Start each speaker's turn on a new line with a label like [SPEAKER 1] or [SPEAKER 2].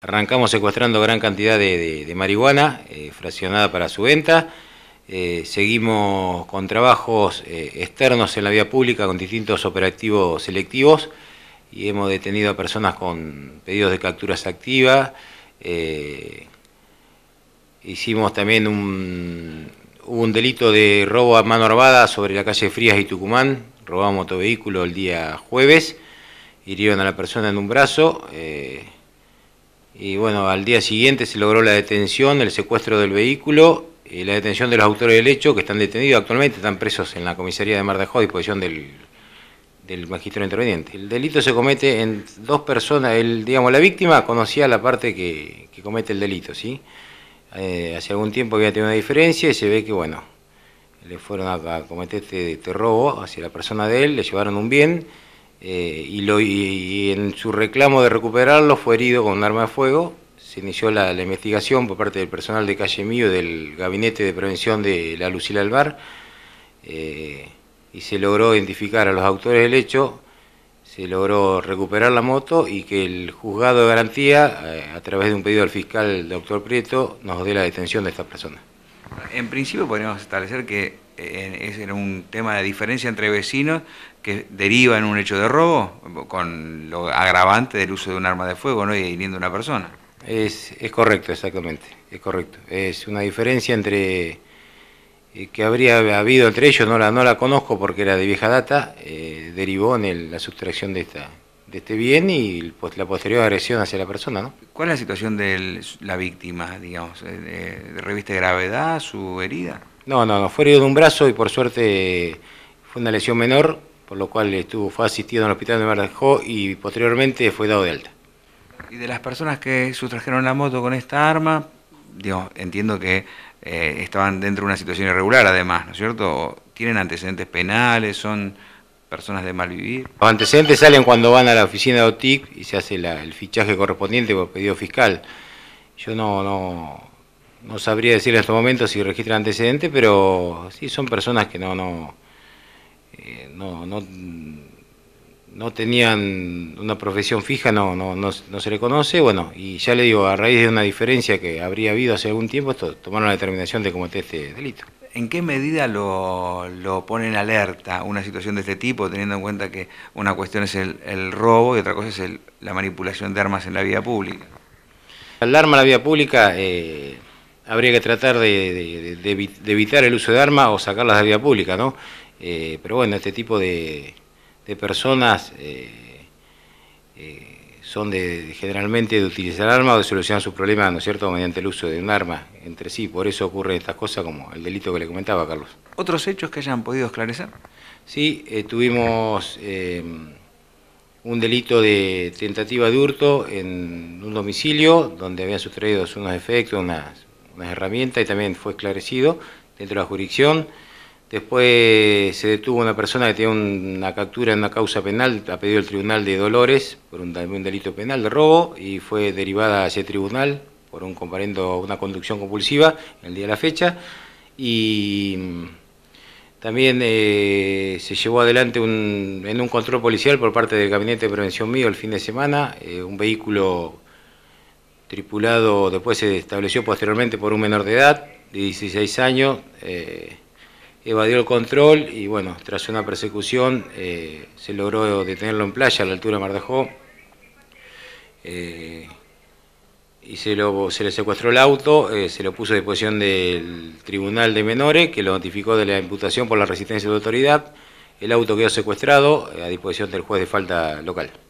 [SPEAKER 1] Arrancamos secuestrando gran cantidad de, marihuana eh, fraccionada para su venta. Eh, seguimos con trabajos eh, externos en la vía pública con distintos operativos selectivos y hemos detenido a personas con pedidos de capturas activas. hicimos también un, delito de robo a mano armada sobre la calle Frías y Tucumán. Robamos vehículo el día jueves. Hirieron a la persona en un brazo. Y bueno, al día siguiente se logró la detención, el secuestro del vehículo, y eh, la detención de los autores del hecho que están detenidos actualmente, están presos en la comisaría de Mar de Jó, disposición del, del magistrado interveniente. El delito se comete en dos personas, el, digamos, la víctima conocía la parte que, que comete el delito, ¿sí? Eh, hace algún tiempo había tenido una diferencia y se ve que, bueno, le fueron a, cometer este, este robo hacia la persona de él, le llevaron un bien eh, y, lo, en su reclamo de recuperarlo fue herido con un arma de fuego. Se inició la, investigación por parte del personal de Calle Mío del Gabinete de Prevención de la Lucila Alvar eh, y se logró identificar a los autores del hecho, se logró recuperar la moto y que el juzgado de garantía, eh, a través de un pedido al fiscal, doctor Prieto, nos dé la detención de estas personas
[SPEAKER 2] En principio podemos establecer que es un tema de diferencia entre vecinos que deriva en un hecho de robo con lo agravante del uso de un arma de fuego ¿no? y hiriendo a una persona.
[SPEAKER 1] Es, correcto, exactamente, es correcto. Es una diferencia entre eh, que habría habido entre ellos, no la, no la conozco porque era de vieja data, eh, derivó en la sustracción de esta de este bien y la posterior agresión hacia la persona, ¿no?
[SPEAKER 2] ¿Cuál es la situación de la víctima, digamos? ¿Reviste gravedad su herida?
[SPEAKER 1] No, no, no, fue herido de un brazo y por suerte eh, fue una lesión menor, por lo cual estuvo, fue asistido en el hospital de Marajó y posteriormente fue dado de alta.
[SPEAKER 2] Y de las personas que sustrajeron la moto con esta arma, digo, entiendo que eh, estaban dentro de una situación irregular además, ¿no es cierto? ¿Tienen antecedentes penales? ¿Son personas de mal vivir?
[SPEAKER 1] Los antecedentes salen cuando van a la oficina de OTIC y se hace el fichaje correspondiente por pedido fiscal. Yo no, no, no sabría decir en estos momentos si registran antecedentes, pero sí son personas que no, no, eh, no, no, tenían una profesión fija, no, no, no, se le conoce, bueno, y ya le digo, a raíz de una diferencia que habría habido hace algún tiempo, esto, tomaron la determinación de cometer este
[SPEAKER 2] delito. ¿En qué medida lo, lo pone en alerta una situación de este tipo, teniendo en cuenta que una cuestión es el, robo y otra cosa es la manipulación de armas en la vía pública? El arma en la vía pública eh, habría que tratar de, evitar
[SPEAKER 1] el uso de armas o sacarlas de la vía pública, ¿no? Eh, pero bueno, este tipo de, personas eh, eh, son de, generalmente de utilizar armas o de solucionar sus problemas, ¿no es cierto?, mediante el uso de un arma entre sí. Por eso ocurren estas cosas como el delito que le comentaba, Carlos.
[SPEAKER 2] ¿Otros hechos que hayan podido esclarecer?
[SPEAKER 1] Sí, tuvimos un delito de tentativa de hurto en un domicilio donde habían sustraído unos efectos, unas una herramientas y también fue esclarecido dentro de la jurisdicción. Después se detuvo una persona que tenía una captura en una causa penal ha pedido el Tribunal de Dolores por un, delito penal de robo y fue derivada a ese tribunal por un comparendo una conducción compulsiva en el día de la fecha. Y mm, también eh, se llevó adelante un, en un control policial por parte del Gabinete de Prevención Mío el fin de semana eh, un vehículo tripulado después se estableció posteriormente por un menor de edad, de 16 años, eh, evadió el control y bueno, tras una persecución eh, se logró detenerlo en playa a la altura de Mardajó eh, y se, lo, se le secuestró el auto, se lo puso a disposición del Tribunal de Menores que lo notificó de la imputación por la resistencia de autoridad, el auto quedó secuestrado a disposición
[SPEAKER 2] del juez de falta local.